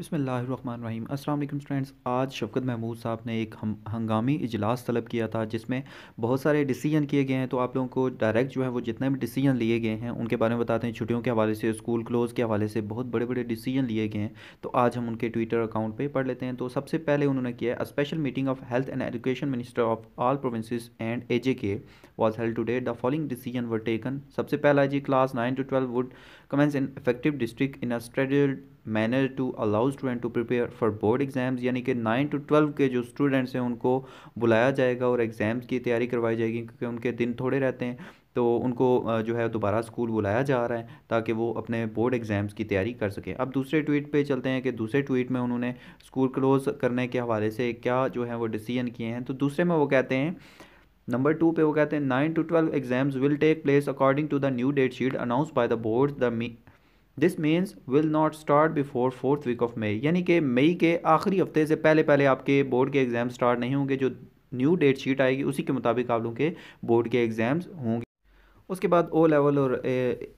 बसमीम अस्सलाम वालेकुम स्टूडेंट्स आज शफकत महमूद साहब ने एक हम हंगामी इजलास तलब किया था जिसमें बहुत सारे डिसीजन किए गए हैं तो आप लोगों को डायरेक्ट जो है वो जितने भी डिसीजन लिए गए हैं उनके बारे में बताते हैं छुट्टियों के हवाले से स्कूल क्लोज़ के हवाले से बहुत बड़े बड़े डिसीजन लिए गए हैं तो आज हम उनके ट्विटर अकाउंट पर पढ़ लेते हैं तो सबसे पहले उन्होंने किया है special meeting of health and education minister of all provinces and A J K was held today the following decision were taken सबसे पहला जी class nine to twelve would commence in effective district in a manner to allow student to prepare for board exams यानी कि nine to twelve के जो students हैं उनको बुलाया जाएगा और एग्ज़ाम्स की तैयारी करवाई जाएगी क्योंकि उनके दिन थोड़े रहते हैं तो उनको जो है दोबारा स्कूल बुलाया जा रहा है ताकि वो अपने बोर्ड एग्ज़ाम्स की तैयारी कर सकें अब दूसरे ट्वीट पे चलते हैं कि दूसरे ट्वीट में उन्होंने स्कूल क्लोज़ करने के हवाले से क्या जो है वो डिसीजन किए हैं तो दूसरे में वो कहते हैं नंबर टू पे वो कहते हैं nine to twelve exams will take place according to the new date sheet announce by the board the this means will not start before fourth week of May यानी कि मई के आखिरी हफ्ते से पहले पहले आपके बोर्ड के एग्ज़ाम स्टार्ट नहीं होंगे जो न्यू डेट शीट आएगी उसी के मुताबिक आप लोगों के बोर्ड के एग्ज़ाम्स होंगे उसके बाद ओ लेवल और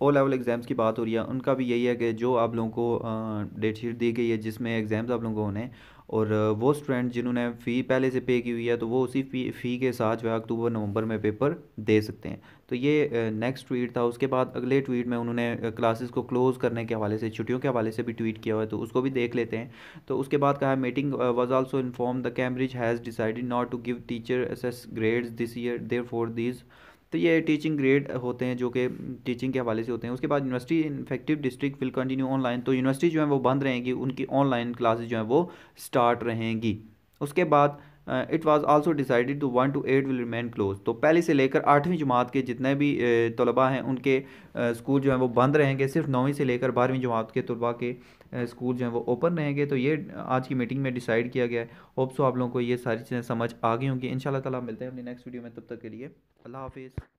ओ लेवल एग्ज़ाम्स की बात हो रही है उनका भी यही है कि जो आप लोगों को डेट शीट दी गई है जिसमें एग्ज़ाम्स आप लोगों को होने और वो स्टूडेंट जिन्होंने फ़ी पहले से पे की हुई है तो वो उसी फ़ी फ़ी के साथ जो है अक्टूबर नवंबर में पेपर दे सकते हैं तो ये नेक्स्ट ट्वीट था उसके बाद अगले ट्वीट में उन्होंने क्लासेस को क्लोज़ करने के हवाले से छुट्टियों के हवाले से भी ट्वीट किया हुआ है तो उसको भी देख लेते हैं तो उसके बाद कहा meeting was also inform the Cambridge has decided not to give teacher's grades this year therefore this तो ये टीचिंग ग्रेड होते हैं जो कि टीचिंग के हवाले से होते हैं उसके बाद university effective district will continue online तो यूनिवर्सिटी जो है वो बंद रहेंगी उनकी ऑनलाइन क्लासेज जो हैं वो स्टार्ट रहेंगी उसके बाद it was also decided to one to eight will remain close तो पहले से लेकर आठवीं जमात के जितने भी uh, तलबा हैं उनके स्कूल uh, जो हैं वो बंद रहेंगे सिर्फ नौवीं से लेकर बारहवीं जमात के तलबा के स्कूल uh, जो हैं वो ओपन रहेंगे तो ये आज की मीटिंग में डिसाइड किया गया है होप्स आप लोगों को ये सारी चीज़ें समझ आ गई होंगी इन शाला मिलते हैं अपनी नेक्स्ट वीडियो में तब तक के लिए अल्लाह हाफिज़